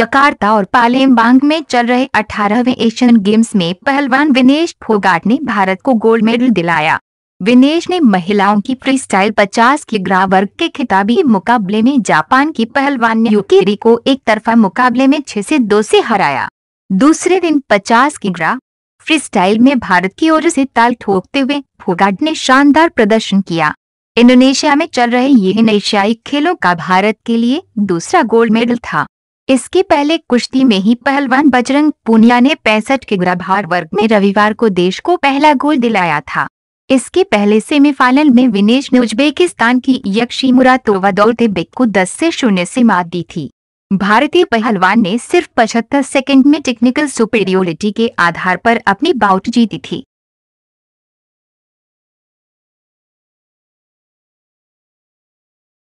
Jakarta और Palembang में चल रहे 18वें एशियन गेम्स में पहलवान विनेश फोगाट ने भारत को गोल्ड मेडल दिलाया विनेश ने महिलाओं की फ्री स्टाइल पचास किग्रा वर्ग के खिताबी मुकाबले में जापान की पहलवान युकेरी को एक तरफा मुकाबले में छह से दो से हराया दूसरे दिन पचास ग्राह फ्री स्टाइल में भारत की ओर से ताल ठोकते हुए फोगाट ने शानदार प्रदर्शन किया इंडोनेशिया में चल रहे यह एशियाई खेलों का भारत के लिए दूसरा गोल्ड मेडल था इसके पहले कुश्ती में ही पहलवान बजरंग पुनिया ने पैंसठ के भार वर्ग में रविवार को देश को पहला गोल दिलाया था इसके पहले सेमीफाइनल में विनेश ने उज्बेकिस्तान की यक्षिमुरा बिक को 10 से शून्य से मात दी थी भारतीय पहलवान ने सिर्फ 75 सेकंड में टेक्निकल सुपेरियोरिटी के आधार पर अपनी बाउट जीती थी